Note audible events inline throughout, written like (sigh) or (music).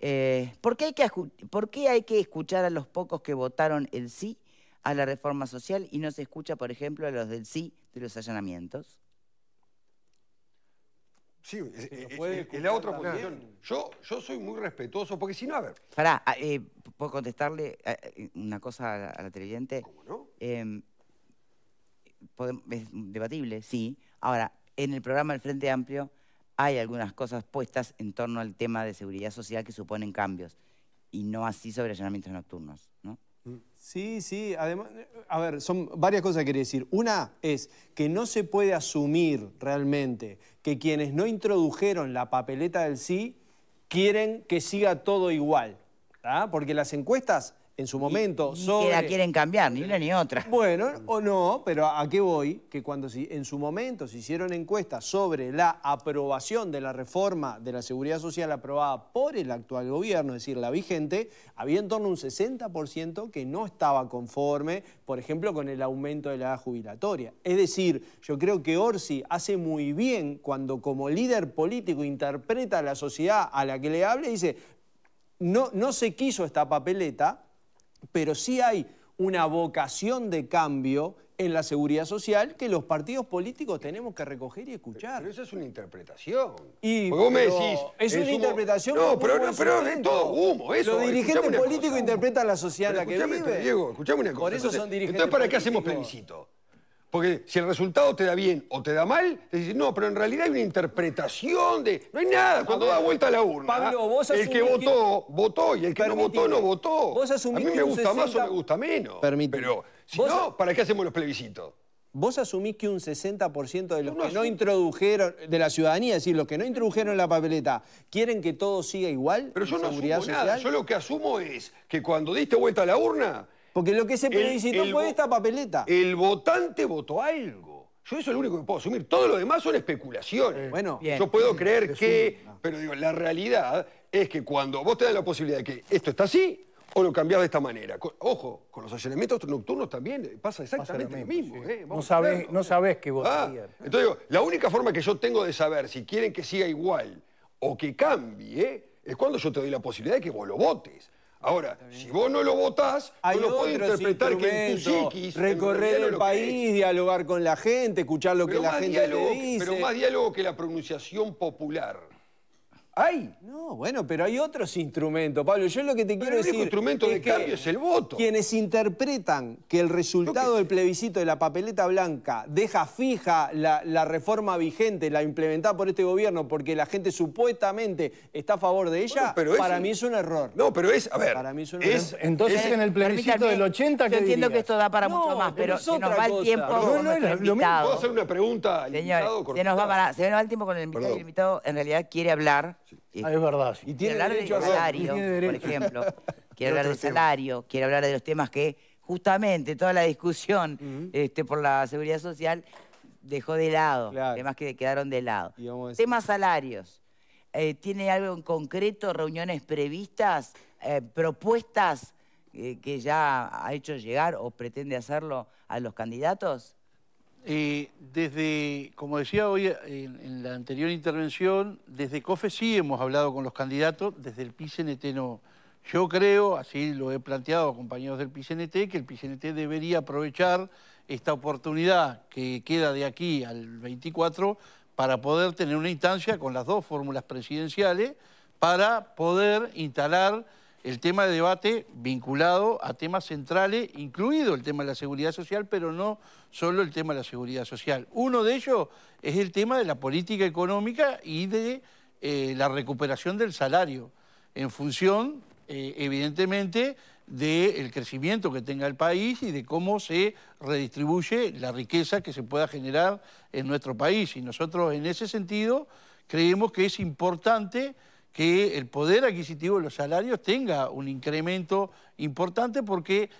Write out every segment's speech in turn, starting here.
Eh, ¿por, qué hay que, ¿Por hay que escuchar a los pocos que votaron el sí a la reforma social y no se escucha, por ejemplo, a los del sí de los allanamientos? Sí, es, la otra posición. Yo, yo soy muy respetuoso, porque si no, a ver. Pará, ah, eh, ¿puedo contestarle eh, una cosa a la, televidente? ¿Cómo no? Em, es debatible, sí. Ahora, en el programa del Frente Amplio hay algunas cosas puestas en torno al tema de seguridad social que suponen cambios y no así sobre allanamientos nocturnos, ¿no? Mm. Sí, sí, además, a ver, son varias cosas que quería decir. Una es que no se puede asumir realmente que quienes no introdujeron la papeleta del sí quieren que siga todo igual, ¿ah? porque las encuestas en su momento ni, la quieren cambiar, ni una ni otra. Bueno, o no, pero ¿a qué voy? Que cuando en su momento se hicieron encuestas sobre la aprobación de la reforma de la seguridad social aprobada por el actual gobierno, es decir, la vigente, había en torno a un 60% que no estaba conforme, por ejemplo, con el aumento de la edad jubilatoria. Es decir, yo creo que Orsi hace muy bien cuando como líder político interpreta a la sociedad a la que le habla y dice... No, no se quiso esta papeleta, pero sí hay una vocación de cambio en la seguridad social que los partidos políticos tenemos que recoger y escuchar. Pero, eso es una interpretación. Y vos me decís, es una interpretación. No, pero, no, pero es todo humo. Eso, los dirigentes políticos interpretan la sociedad la que viven. Diego, escuchame una cosa. Por eso son dirigentes. Entonces, ¿para qué hacemos plebiscito? Porque si el resultado te da bien o te da mal, te dicen, no, pero en realidad hay una interpretación de. No hay nada, cuando da vuelta a la urna. Pablo, vos El que votó, votó, y el que no votó, no votó. Vos asumís a mí me gusta más o me gusta menos. Pero, si no, ¿para qué hacemos los plebiscitos? Vos asumís que un 60% de los que no introdujeron, de la ciudadanía, es decir, los que no introdujeron la papeleta, quieren que todo siga igual. Pero yo no asumo nada. Yo lo que asumo es que cuando diste vuelta a la urna, porque lo que se publicitó fue esta papeleta. El votante votó algo. Yo eso es lo único que puedo asumir. Todo lo demás son especulaciones. Bueno, yo puedo creer que... Pero digo, la realidad es que cuando vos te das la posibilidad de que esto está así o lo cambiás de esta manera. ojo, con los allanamientos nocturnos también pasa exactamente lo mismo. Eh. no, sabés, no que votaría. Ah, entonces digo, la única forma que yo tengo de saber si quieren que siga igual o que cambie eh, es cuando yo te doy la posibilidad de que vos lo votes. Ahora, si vos no lo votás, no lo podés interpretar que en tu Recorrer el país, dialogar con la gente, escuchar lo que la gente dice. Pero más diálogo que la pronunciación popular. No, bueno, pero hay otros instrumentos, Pablo. Yo lo que te quiero decir. El instrumento de que cambio es el voto. Quienes interpretan que el resultado del plebiscito de la papeleta blanca deja fija la, reforma vigente, la implementada por este gobierno, porque la gente supuestamente está a favor de ella, para mí es un error. No, pero es. A ver. Para mí es un error. Entonces, en el plebiscito del 80. Yo entiendo que esto da para mucho más, pero se nos va el tiempo. No, no, lo mismo. ¿Puedo hacer una pregunta al Señor, Se nos, va se nos va el tiempo con el El invitado en realidad quiere hablar Ah, es verdad. Y tiene hablar de salario, por ejemplo. (laughs) quiero hablar de salario, quiero hablar de los temas que justamente toda la discusión este, por la seguridad social dejó de lado, temas que quedaron de lado. Temas salarios. Eh, ¿Tiene algo en concreto, reuniones previstas, eh, propuestas eh, que ya ha hecho llegar o pretende hacerlo a los candidatos? Eh, desde, como decía hoy en, la anterior intervención, desde COFE sí hemos hablado con los candidatos, desde el PICNT no. Yo creo, así lo he planteado a compañeros del PICNT, que el PICNT debería aprovechar esta oportunidad que queda de aquí al 24 para poder tener una instancia con las dos fórmulas presidenciales para poder instalar el tema de debate vinculado a temas centrales, incluido el tema de la seguridad social, pero no solo el tema de la seguridad social. Uno de ellos es el tema de la política económica y de eh, la recuperación del salario, en función, eh, evidentemente, del crecimiento que tenga el país y de cómo se redistribuye la riqueza que se pueda generar en nuestro país. Y nosotros, en ese sentido, creemos que es importante que el poder adquisitivo de los salarios tenga un incremento importante porque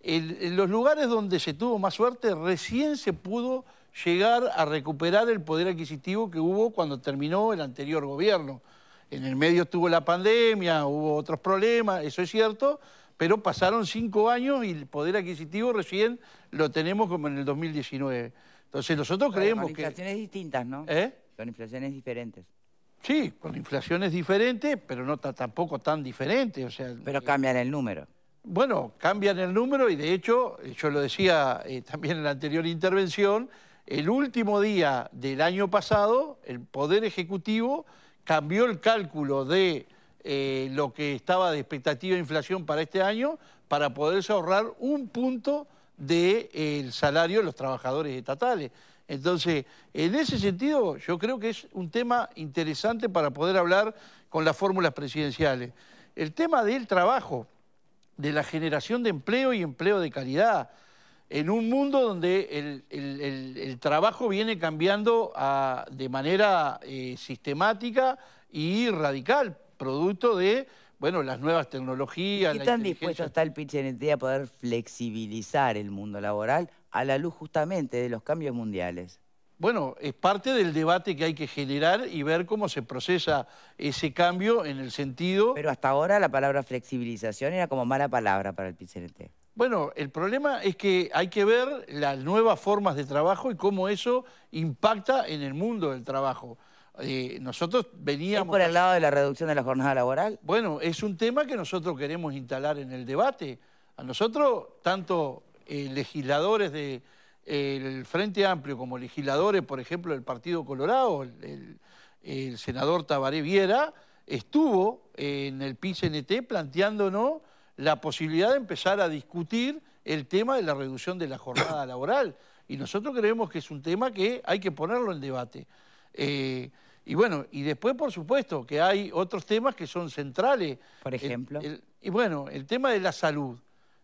en los lugares donde se tuvo más suerte recién se pudo llegar a recuperar el poder adquisitivo que hubo cuando terminó el anterior gobierno. En el medio estuvo la pandemia, hubo otros problemas, eso es cierto, pero pasaron cinco años y el poder adquisitivo recién lo tenemos como en el 2019. Entonces nosotros creemos que... Son inflaciones distintas, ¿no? Son ¿Eh? inflaciones diferentes. Sí, con es diferente, pero no tampoco tan diferente. O sea, pero eh, cambian el número. Bueno, cambian el número y de hecho, eh, yo lo decía eh, (laughs) también en la anterior intervención, el último día del año pasado, el Poder Ejecutivo cambió el cálculo de lo que estaba de expectativa de inflación para este año para poderse ahorrar un punto del de, el salario de los trabajadores estatales. Entonces, en ese sentido, yo creo que es un tema interesante para poder hablar con las fórmulas presidenciales. El tema del trabajo, de la generación de empleo y empleo de calidad, en un mundo donde el, trabajo viene cambiando de manera eh, sistemática y radical, producto de bueno, las nuevas tecnologías. ¿Y tan dispuesto está el PINCH-NT a poder flexibilizar el mundo laboral a la luz justamente de los cambios mundiales? Bueno, es parte del debate que hay que generar y ver cómo se procesa ese cambio en el sentido... Pero hasta ahora la palabra flexibilización era como mala palabra para el PCNT. Bueno, el problema es que hay que ver las nuevas formas de trabajo y cómo eso impacta en el mundo del trabajo. Eh, nosotros veníamos... ¿Es por el lado de la reducción de la jornada laboral? Bueno, es un tema que nosotros queremos instalar en el debate. A nosotros, tanto eh, legisladores del Frente Amplio, como legisladores, por ejemplo, del Partido Colorado, el, senador Tabaré Viera, estuvo en el PICNT planteándonos la posibilidad de empezar a discutir el tema de la reducción de la jornada (coughs) laboral. Y nosotros creemos que es un tema que hay que ponerlo en debate. Eh, y bueno, y después, por supuesto, que hay otros temas que son centrales. Por ejemplo. y bueno, el tema de la salud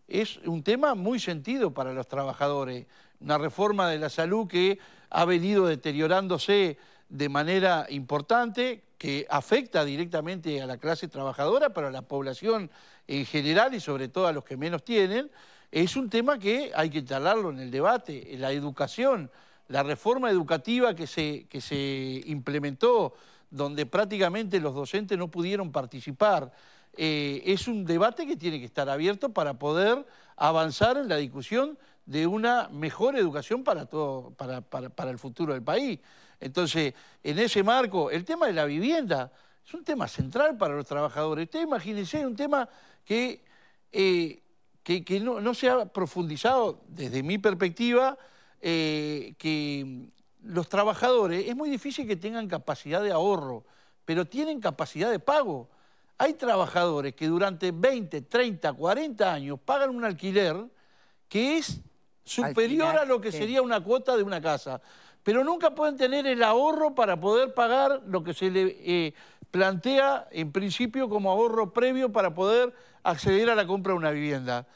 es un tema muy sentido para los trabajadores. Una reforma de la salud que ha venido deteriorándose de manera importante, que afecta directamente a la clase trabajadora, pero a la población en general y sobre todo a los que menos tienen, es un tema que hay que talarlo en el debate. La educación, la reforma educativa que se, que se implementó, donde prácticamente los docentes no pudieron participar, eh, es un debate que tiene que estar abierto para poder avanzar en la discusión de una mejor educación para, todo, para, el futuro del país. Entonces, en ese marco, el tema de la vivienda es un tema central para los trabajadores. Usted imagínense un tema que, eh, no, se ha profundizado desde mi perspectiva, eh, que los trabajadores, es muy difícil que tengan capacidad de ahorro, pero tienen capacidad de pago. Hay trabajadores que durante 20, 30, 40 años pagan un alquiler que es superior a lo que sería una cuota de una casa, pero nunca pueden tener el ahorro para poder pagar lo que se le eh, plantea en principio como ahorro previo para poder acceder a la compra de una vivienda.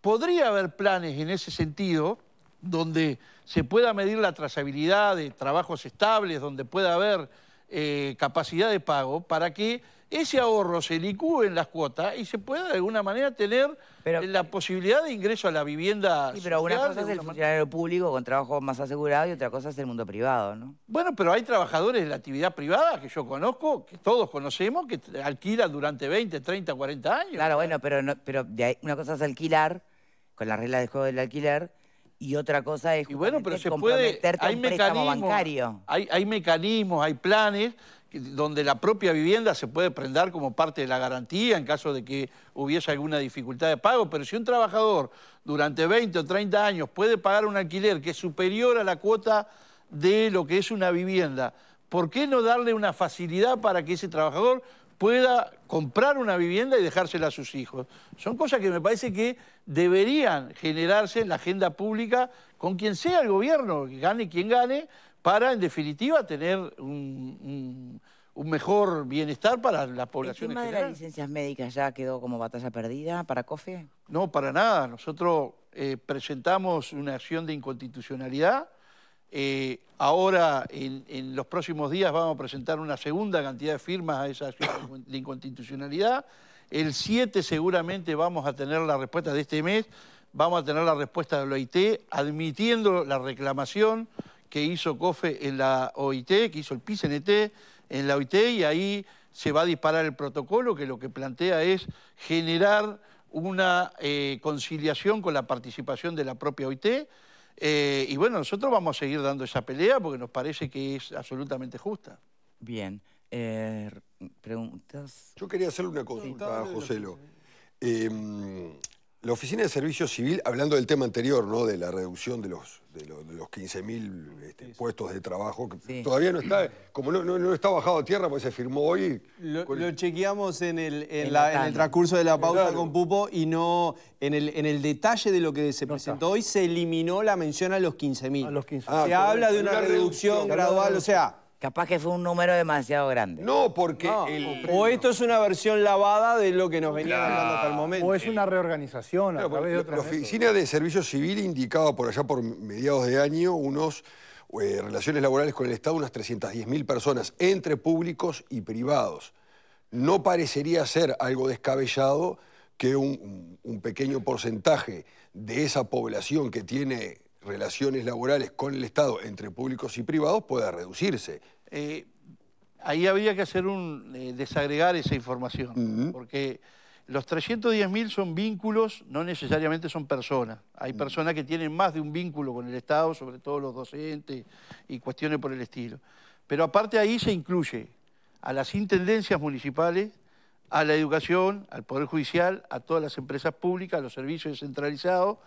Podría haber planes en ese sentido donde se pueda medir la trazabilidad de trabajos estables, donde pueda haber eh, capacidad de pago, para que ese ahorro se licúe en las cuotas y se puede de alguna manera tener la posibilidad de ingreso a la vivienda. Sí, pero una cosa es el funcionario público con trabajo más asegurado y otra cosa es el mundo privado, ¿no? Bueno, pero hay trabajadores de la actividad privada que yo conozco, que todos conocemos, que alquilan durante 20, 30, 40 años. Claro, bueno, pero, pero una cosa es alquilar, con las reglas de juego del alquiler, y otra cosa es y bueno, pero se puede, bancario. Hay, hay mecanismos, hay planes donde la propia vivienda se puede prender como parte de la garantía en caso de que hubiese alguna dificultad de pago, pero si un trabajador durante 20 o 30 años puede pagar un alquiler que es superior a la cuota de lo que es una vivienda, ¿por qué no darle una facilidad para que ese trabajador pueda comprar una vivienda y dejársela a sus hijos. Son cosas que me parece que deberían generarse en la agenda pública con quien sea el gobierno, gane quien gane, para, en definitiva, tener un, mejor bienestar para la población ¿El tema de las licencias médicas ya quedó como batalla perdida para COFE? No, para nada. Nosotros eh, presentamos una acción de inconstitucionalidad. Eh, ahora, en, los próximos días, vamos a presentar una segunda cantidad de firmas a esa acción de inconstitucionalidad. El 7 seguramente vamos a tener la respuesta de este mes, vamos a tener la respuesta de la OIT admitiendo la reclamación que hizo COFE en la OIT, que hizo el PICNT en la OIT, y ahí se va a disparar el protocolo que lo que plantea es generar una eh, conciliación con la participación de la propia OIT. Eh, y bueno, nosotros vamos a seguir dando esa pelea porque nos parece que es absolutamente justa. Bien. Eh, ¿Preguntas? Yo quería hacerle una consulta a Joselo. Em, la Oficina de Servicio Civil, hablando del tema anterior, ¿no? De la reducción de los de, los 15.000 este, puestos de trabajo, que todavía no está, como no, está bajado a tierra, pues se firmó hoy. Lo, chequeamos en el, el transcurso de la pausa con Pupo y no en el, en el detalle de lo que se presentó hoy, se eliminó la mención a los 15.000. Ah, se habla de una reducción gradual, o sea... Capaz que fue un número demasiado grande. No, porque O esto es una versión lavada de lo que nos venía hablando hasta el momento. O es una reorganización a través de otra... La Oficina de Servicios Civil indicaba por allá por mediados de año unos... Eh, relaciones laborales con el Estado, unas 310.000 personas, entre públicos y privados. No parecería ser algo descabellado que un pequeño porcentaje de esa población que tiene relaciones laborales con el Estado entre públicos y privados pueda reducirse. Eh, ahí había que hacer un eh, desagregar esa información, porque los 310.000 son vínculos, no necesariamente son personas. Hay personas que tienen más de un vínculo con el Estado, sobre todo los docentes y cuestiones por el estilo. Pero aparte ahí se incluye a las intendencias municipales, a la educación, al Poder Judicial, a todas las empresas públicas, a los servicios descentralizados,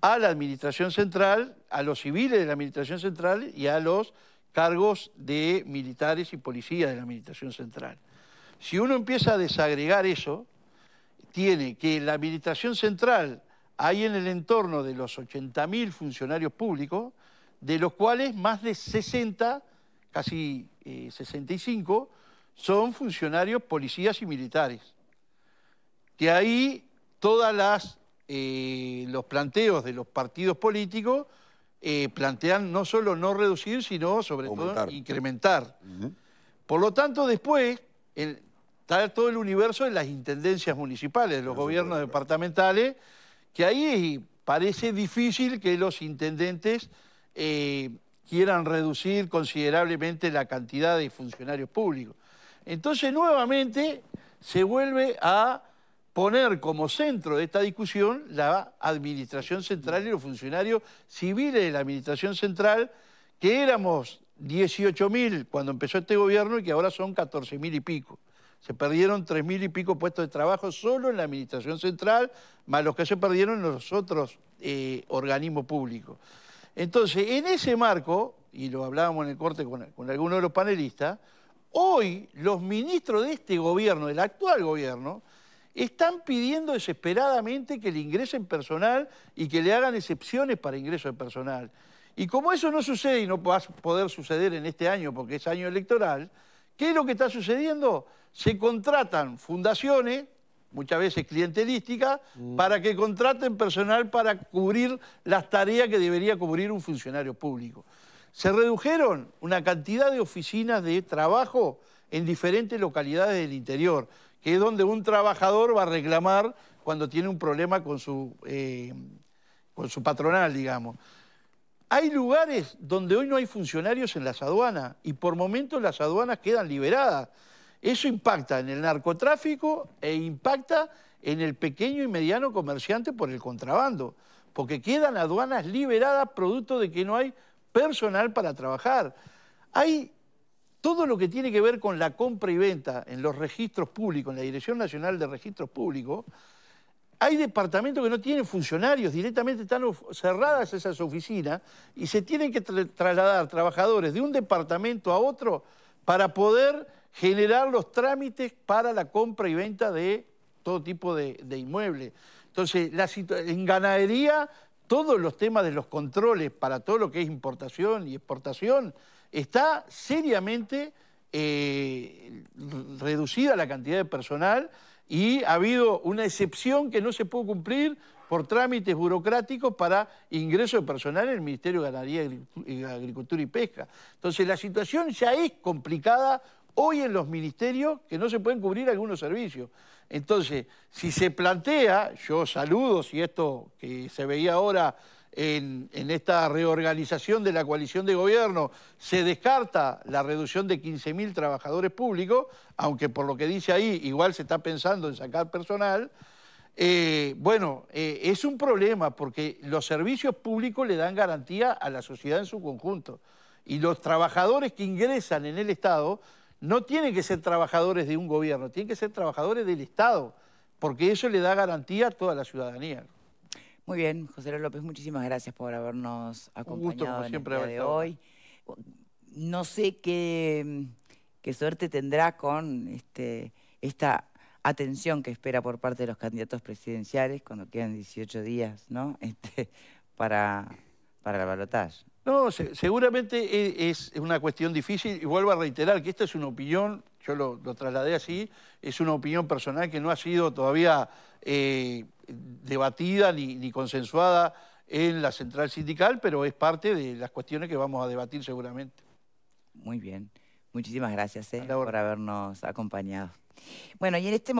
a la administración central, a los civiles de la administración central y a los cargos de militares y policías de la administración central. Si uno empieza a desagregar eso, tiene que la administración central hay en el entorno de los 80.000 funcionarios públicos, de los cuales más de 60, casi 65, eh, son funcionarios policías y militares. Que ahí todas las eh, los planteos de los partidos políticos eh, plantean no solo no reducir, sino sobre todo incrementar. Por lo tanto, después está todo el universo de las intendencias municipales, de los gobiernos departamentales, que ahí parece difícil que los intendentes eh, quieran reducir considerablemente la cantidad de funcionarios públicos. Entonces, nuevamente, se vuelve a poner como centro de esta discusión la administración central y los funcionarios civiles de la administración central, que éramos 18.000 cuando empezó este gobierno y que ahora son 14.000 y pico. Se perdieron 3.000 y pico puestos de trabajo solo en la administración central, más los que se perdieron en los otros eh, organismos públicos. Entonces, en ese marco, y lo hablábamos en el corte con, con algunos de los panelistas, hoy los ministros de este gobierno, del actual gobierno, están pidiendo desesperadamente que le ingresen personal y que le hagan excepciones para ingreso de personal. Y como eso no sucede y no va a poder suceder en este año porque es año electoral, ¿qué es lo que está sucediendo? Se contratan fundaciones, muchas veces clientelísticas, mm. para que contraten personal para cubrir las tareas que debería cubrir un funcionario público. Se redujeron una cantidad de oficinas de trabajo en diferentes localidades del interior que es donde un trabajador va a reclamar cuando tiene un problema con su, eh, con su patronal, digamos. Hay lugares donde hoy no hay funcionarios en las aduanas y por momentos las aduanas quedan liberadas. Eso impacta en el narcotráfico e impacta en el pequeño y mediano comerciante por el contrabando, porque quedan aduanas liberadas producto de que no hay personal para trabajar. Hay todo lo que tiene que ver con la compra y venta en los registros públicos, en la Dirección Nacional de Registros Públicos, hay departamentos que no tienen funcionarios, directamente están cerradas esas oficinas y se tienen que trasladar trabajadores de un departamento a otro para poder generar los trámites para la compra y venta de todo tipo de, inmuebles. Entonces, en ganadería, todos los temas de los controles para todo lo que es importación y exportación está seriamente eh, reducida la cantidad de personal y ha habido una excepción que no se pudo cumplir por trámites burocráticos para ingreso de personal en el Ministerio de Ganadería, eh, Agricultura y Pesca. Entonces la situación ya es complicada hoy en los ministerios que no se pueden cubrir algunos servicios. Entonces, si se plantea, yo saludo si esto que se veía ahora en, esta reorganización de la coalición de gobierno se descarta la reducción de 15.000 trabajadores públicos, aunque por lo que dice ahí igual se está pensando en sacar personal, eh, bueno, eh, es un problema porque los servicios públicos le dan garantía a la sociedad en su conjunto. Y los trabajadores que ingresan en el Estado no tienen que ser trabajadores de un gobierno, tienen que ser trabajadores del Estado, porque eso le da garantía a toda la ciudadanía. Muy bien, José López, muchísimas gracias por habernos acompañado el día de hoy. No sé qué, qué suerte tendrá con este, esta atención que espera por parte de los candidatos presidenciales cuando quedan 18 días, ¿no? (laughs) Este, para, para la balotaje. No, seguramente e, es, una cuestión difícil y vuelvo a reiterar que esta es una opinión, yo lo, trasladé así, es una opinión personal que no ha sido todavía... Eh, debatida ni, consensuada en la central sindical, pero es parte de las cuestiones que vamos a debatir seguramente. Muy bien. Muchísimas gracias eh, por habernos acompañado. Bueno, y en este